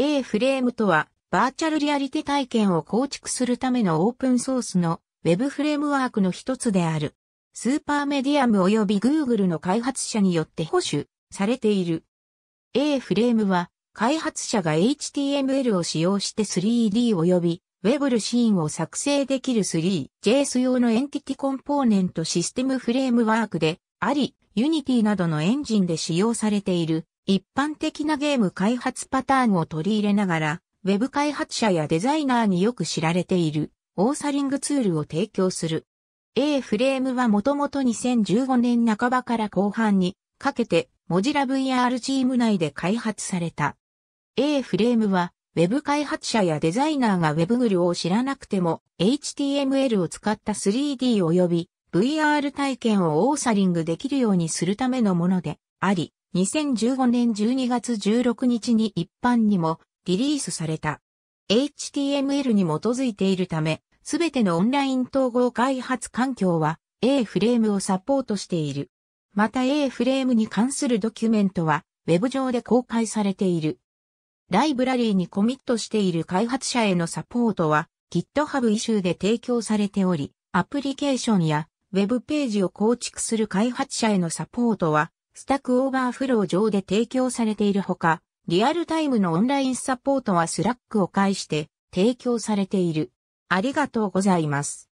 A フレームとは、バーチャルリアリティ体験を構築するためのオープンソースの Web フレームワークの一つである。スーパーメディアム及び Google の開発者によって保守されている。A フレームは、開発者が HTML を使用して 3D 及び Web ルシーンを作成できる 3JS 用のエンティティコンポーネントシステムフレームワークであり、Unity などのエンジンで使用されている一般的なゲーム開発パターンを取り入れながら、ウェブ開発者やデザイナーによく知られている、オーサリングツールを提供する。A フレームはもともと2015年半ばから後半にかけて、モジラ VR チーム内で開発された。A フレームは、ウェブ開発者やデザイナーが w e b グルを知らなくても、HTML を使った 3D 及び VR 体験をオーサリングできるようにするためのものであり、2015年12月16日に一般にもリリースされた。HTML に基づいているため、すべてのオンライン統合開発環境は A フレームをサポートしている。また A フレームに関するドキュメントは Web 上で公開されている。ライブラリーにコミットしている開発者へのサポートは GitHub イシューで提供されており、アプリケーションや Web ページを構築する開発者へのサポートはスタックオーバーフロー上で提供されているほか、リアルタイムのオンラインサポートはスラックを介して提供されている。ありがとうございます。